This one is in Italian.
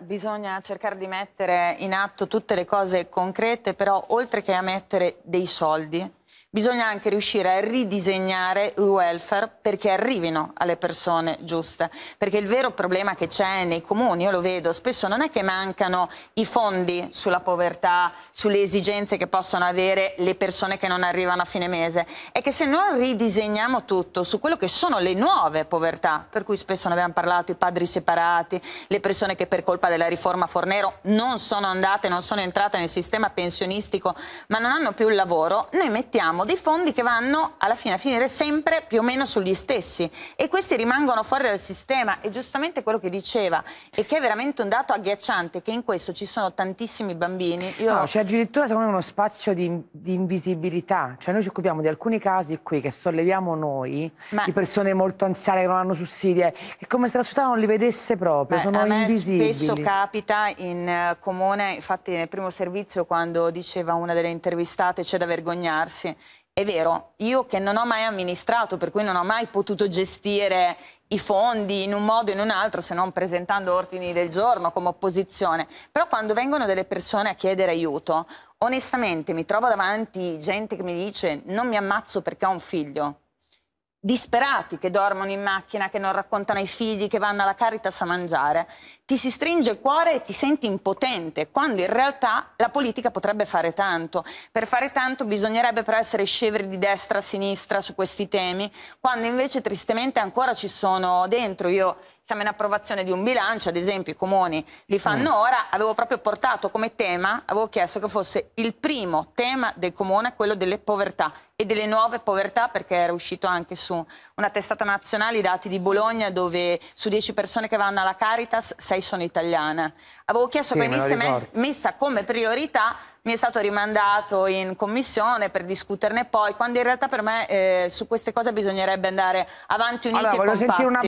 Bisogna cercare di mettere in atto tutte le cose concrete, però oltre che a mettere dei soldi, bisogna anche riuscire a ridisegnare il welfare perché arrivino alle persone giuste. Perché il vero problema che c'è nei comuni, io lo vedo, spesso non è che mancano i fondi sulla povertà, sulle esigenze che possono avere le persone che non arrivano a fine mese, è che se non ridisegniamo tutto su quello che sono le nuove povertà, per cui spesso ne abbiamo parlato, i padri separati, le persone che per colpa della riforma Fornero non sono andate, non sono entrate nel sistema pensionistico, ma non hanno più il lavoro, noi mettiamo abbiamo dei fondi che vanno alla fine a finire sempre più o meno sugli stessi e questi rimangono fuori dal sistema e giustamente quello che diceva e che è veramente un dato agghiacciante che in questo ci sono tantissimi bambini. Io... No, c'è cioè, addirittura secondo me uno spazio di, di, invisibilità, cioè noi ci occupiamo di alcuni casi qui che solleviamo noi, Ma... di persone molto anziane che non hanno sussidi, è come se la società non li vedesse proprio, Beh, sono a me invisibili. Spesso capita in eh, comune, infatti nel primo servizio quando diceva una delle intervistate c'è da vergognarsi, è vero, io che non ho mai amministrato, per cui non ho mai potuto gestire i fondi in un modo o in un altro se non presentando ordini del giorno come opposizione. Però quando vengono delle persone a chiedere aiuto, onestamente mi trovo davanti gente che mi dice non mi ammazzo perché ho un figlio disperati che dormono in macchina, che non raccontano ai figli, che vanno alla Caritas a mangiare, ti si stringe il cuore e ti senti impotente, quando in realtà la politica potrebbe fare tanto. Per fare tanto bisognerebbe però essere scevri di destra a sinistra su questi temi, quando invece tristemente ancora ci sono dentro. Io siamo in approvazione di un bilancio, ad esempio i comuni li fanno mm. ora, avevo proprio portato come tema, avevo chiesto che fosse il primo tema del comune quello delle povertà e delle nuove povertà perché era uscito anche su una testata nazionale i dati di Bologna dove su 10 persone che vanno alla Caritas 6 sono italiane. Avevo chiesto sì, che venisse me messa come priorità mi è stato rimandato in commissione per discuterne poi, quando in realtà per me eh, su queste cose bisognerebbe andare avanti uniti allora, e compatti.